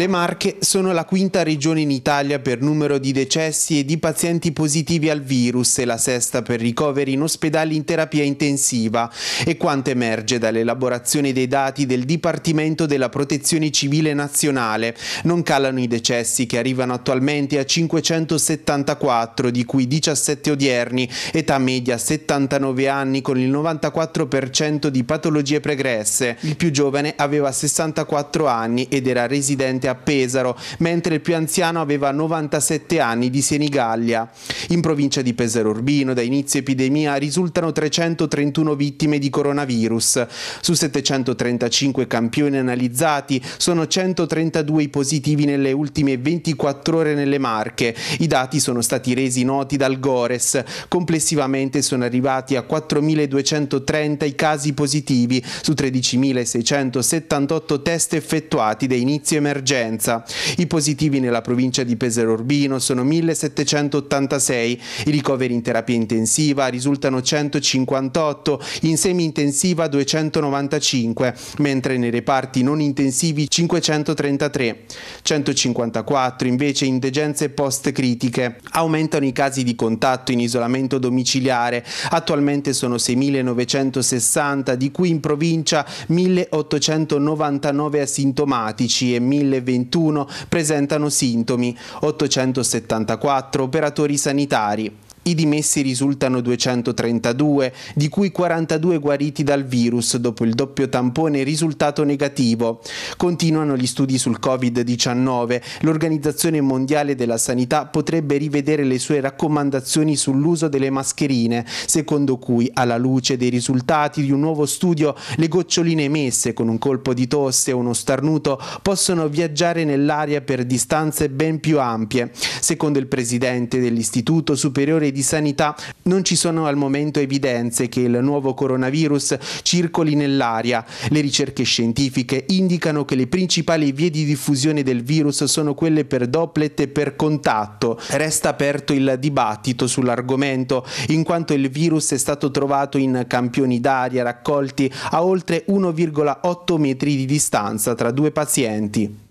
Le Marche sono la quinta regione in Italia per numero di decessi e di pazienti positivi al virus e la sesta per ricoveri in ospedali in terapia intensiva e quanto emerge dall'elaborazione dei dati del Dipartimento della Protezione Civile Nazionale. Non calano i decessi che arrivano attualmente a 574, di cui 17 odierni, età media 79 anni con il 94% di patologie pregresse. Il più giovane aveva 64 anni ed era residente a Pesaro, mentre il più anziano aveva 97 anni di Senigallia. In provincia di Pesaro Urbino, da inizio epidemia, risultano 331 vittime di coronavirus. Su 735 campioni analizzati, sono 132 i positivi nelle ultime 24 ore nelle Marche. I dati sono stati resi noti dal Gores. Complessivamente sono arrivati a 4.230 i casi positivi su 13.678 test effettuati da inizio emergenza. I positivi nella provincia di Pesaro Urbino sono 1.786 26. I ricoveri in terapia intensiva risultano 158, in semi-intensiva 295, mentre nei reparti non intensivi 533. 154 invece in degenze post-critiche. Aumentano i casi di contatto in isolamento domiciliare, attualmente sono 6.960, di cui in provincia 1.899 asintomatici e 1.021 presentano sintomi, 874 operatori sanitari militari. I dimessi risultano 232, di cui 42 guariti dal virus dopo il doppio tampone risultato negativo. Continuano gli studi sul Covid-19. L'Organizzazione Mondiale della Sanità potrebbe rivedere le sue raccomandazioni sull'uso delle mascherine, secondo cui alla luce dei risultati di un nuovo studio le goccioline emesse con un colpo di tosse o uno starnuto possono viaggiare nell'aria per distanze ben più ampie. Secondo il presidente dell'Istituto Superiore di di sanità non ci sono al momento evidenze che il nuovo coronavirus circoli nell'aria. Le ricerche scientifiche indicano che le principali vie di diffusione del virus sono quelle per dopplet e per contatto. Resta aperto il dibattito sull'argomento, in quanto il virus è stato trovato in campioni d'aria raccolti a oltre 1,8 metri di distanza tra due pazienti.